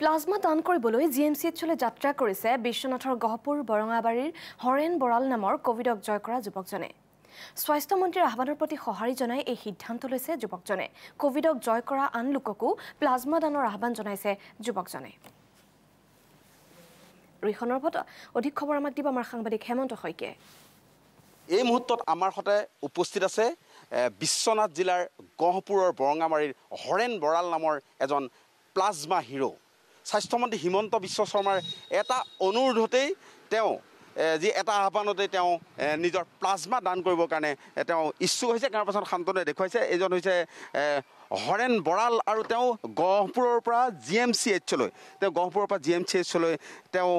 plasma দান কৰিবলৈ G M C এইচলৈ যাত্ৰা কৰিছে বিশ্বনাথৰ গহপুৰ বৰঙাবাৰীৰ হৰেণ বৰাল নামৰ কভিডক জয় কৰা যুৱকজনে স্বাস্থ্যমন্ত্ৰীৰ আহ্বানৰ প্ৰতি সঁহাৰি জনাই এই সিদ্ধান্ত লৈছে যুৱকজনে কভিডক জয় কৰা আন লোককো প্লাজমা দানৰ আহ্বান জনাইছে যুৱকজনে অধিক খবৰ আমাক দিব আমাৰ সাংবাদিক হেমন্ত শইকীয়াই এই মুহূৰ্তত আমাৰ সতে উপস্থিত আছে বিশ্বনাথ জিলাৰ গহপুৰৰ বৰঙামাৰীৰ হৰেণ বৰাল নামৰ এজন প্লাজমা হিৰ' স্বাস্থ্যমন্ত্ৰী হিমন্ত বিশ্ব শৰ্মাৰ এটা অনুৰোধতেই তেওঁ যি এটা আহ্বানতে তেওঁ নিজৰ প্লাজমা দান কৰিবৰ কাৰণে তেওঁ ইচ্ছুক হৈছে তাৰ পাছত শান্তনুৱে দেখুৱাইছে এইজন হৈছে হৰেণ বৰাল আৰু তেওঁ গহপুৰৰ পৰা জি এম চি এইচলৈ তেওঁ গহপুৰৰ পৰা জি এম চি এইচলৈ তেওঁ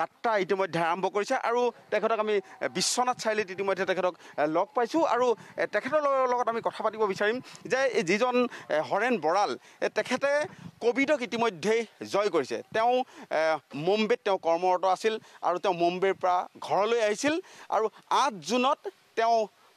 যাত্ৰা ইতিমধ্যে আৰম্ভ কৰিছে আৰু তেখেতক আমি বিশ্বনাথ চাৰিআলিত ইতিমধ্যে তেখেতক লগ পাইছোঁ আৰু তেখেতৰ লগত আমি কথা পাতিব বিচাৰিম যে যিজন হৰেণ বৰাল তেখেতে কোভিডক ইতিমধ্যেই জয় কৰিছে তেওঁ মুম্বাইত তেওঁ কৰ্মৰত আছিল আৰু তেওঁ মুম্বাইৰ পৰা ঘৰলৈ আহিছিল আৰু আঠ জুনত তেওঁ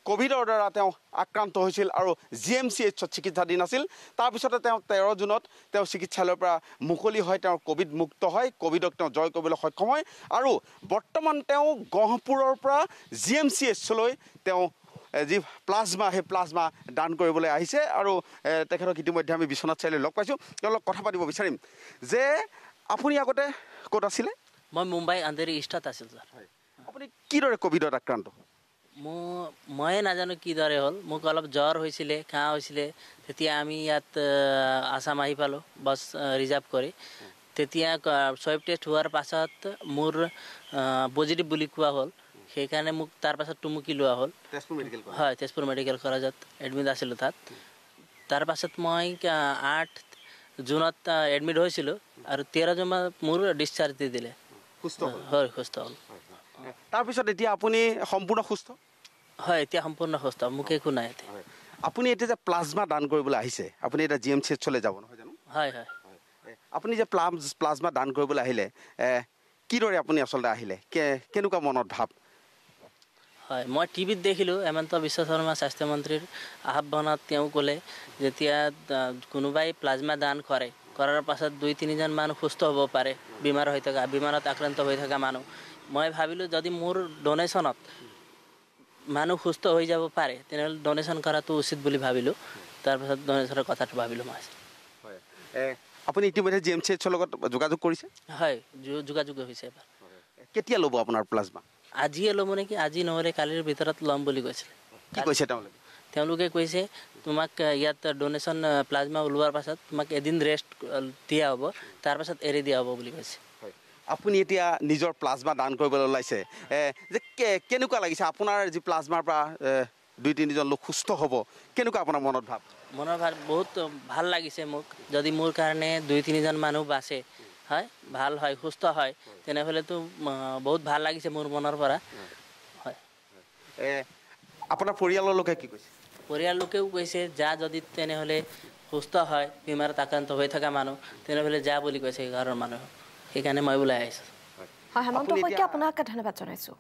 কোভিডৰ দ্বাৰা তেওঁ আক্ৰান্ত হৈছিল আৰু জি এম চি এইচত চিকিৎসাধীন আছিল তাৰপিছতে তেওঁ তেৰ জুনত তেওঁ চিকিৎসালয়ৰ পৰা মুকলি হয় তেওঁ কোভিড মুক্ত হয় কোভিডক তেওঁ জয় কৰিবলৈ সক্ষম হয় আৰু বৰ্তমান তেওঁ গহপুৰৰ পৰা জি এম চি এইচলৈ তেওঁ যি প্লাজমা সেই প্লাজমা দান কৰিবলৈ আহিছে আৰু তেখেতক ইতিমধ্যে আমি বিশ্বনাথ চাৰিআলি লগ পাইছোঁ তেওঁলোকক কথা পাতিব বিচাৰিম যে আপুনি আগতে ক'ত আছিলে মই মুম্বাই আন্ধেৰী ইষ্টত আছিল ছাৰ আপুনি কিদৰে ক'ভিডত আক্ৰান্ত মোৰ ময়ে নাজানো কিদৰে হ'ল মোক অলপ জ্বৰ হৈছিলে কাঁহ হৈছিলে তেতিয়া আমি ইয়াত আছাম আহি পালোঁ বাছ ৰিজাৰ্ভ কৰি তেতিয়া চুৱেব টেষ্ট হোৱাৰ পাছত মোৰ পজিটিভ বুলি কোৱা হ'ল সেইকাৰণে মোক তাৰপাছততো মোক কি লোৱা হ'ল হয় তেজপুৰ মেডিকেল কলেজত এডমিট আছিলোঁ তাত তাৰপাছত মই আঠ জুনত এডমিট হৈছিলোঁ আৰু তেৰ জুন মোৰ ডিছচাৰ্জ দি দিলে হয় সুস্থ হ'ল তাৰপিছত এতিয়া আপুনি সম্পূৰ্ণ সুস্থ হয় এতিয়া সম্পূৰ্ণ সুস্থ মোক একো নাই আপুনি এতিয়া যে প্লাজমা দান কৰিবলৈ আহিছে আপুনি এতিয়া জি এম চি এইচলৈ যাব নহয় জানো হয় হয় আপুনি যে প্লাম প্লাজমা দান কৰিবলৈ আহিলে কিদৰে আপুনি আচলতে আহিলে কে কেনেকুৱা মনত ভাব হয় মই টিভিত দেখিলোঁ হেমন্ত বিশ্ব শৰ্মা স্বাস্থ্যমন্ত্ৰীৰ আহ্বানত তেওঁ ক'লে যেতিয়া কোনোবাই প্লাজমা দান কৰে কৰাৰ পাছত দুই তিনিজন মানুহ সুস্থ হ'ব পাৰে বেমাৰ হৈ থকা বেমাৰত আক্ৰান্ত হৈ থকা মানুহ মই ভাবিলোঁ যদি মোৰ ডনেশ্যনত মানুহ সুস্থ হৈ যাব পাৰে তেনেহ'লে ডনেশ্যন কৰাটো উচিত বুলি ভাবিলোঁ তাৰপাছত ডনেশ্যনৰ কথাটো ভাবিলোঁ মই আপুনি ইতিমধ্যে জি এম চি এইচৰ লগত যোগাযোগ কৰিছে হয় যোগাযোগ হৈছে এবাৰ কেতিয়া ল'ব আপোনাৰ প্লাজমা আজিয়ে ল'ম মানে আজি নহ'লে কালিৰ ভিতৰত ল'ম বুলি কৈছিলে তেওঁলোকে কৈছে তোমাক ইয়াত ডনেশ্যন প্লাজমা ওলোৱাৰ পাছত তোমাক এদিন ৰেষ্ট দিয়া হ'ব তাৰপাছত এৰি দিয়া হ'ব বুলি কৈছে আপুনি এতিয়া নিজৰ প্লাজমা দান কৰিবলৈ ওলাইছে যে কেনেকুৱা লাগিছে আপোনাৰ যি প্লাজমাৰ পৰা দুই তিনিজন লোক সুস্থ হ'ব কেনেকুৱা আপোনাৰ মনত ভাৱ মনৰ ভাৱ বহুত ভাল লাগিছে মোক যদি মোৰ কাৰণে দুই তিনিজন মানুহ বাছে হয় ভাল হয় সুস্থ হয় তেনেহ'লেতো বহুত ভাল লাগিছে মোৰ মনৰ পৰা আপোনাৰ পৰিয়ালৰ লোকে কি কৈছে পৰিয়াল লোকেও কৈছে যা যদি তেনেহ'লে সুস্থ হয় বেমাৰত আক্ৰান্ত হৈ থকা মানুহ তেনেহ'লে যা বুলি কৈছে ঘৰৰ মানুহ সেইকাৰণে মই ওলাই আহিছোঁ হয় হেমন্ত শইকীয়া আপোনাক ধন্যবাদ জনাইছোঁ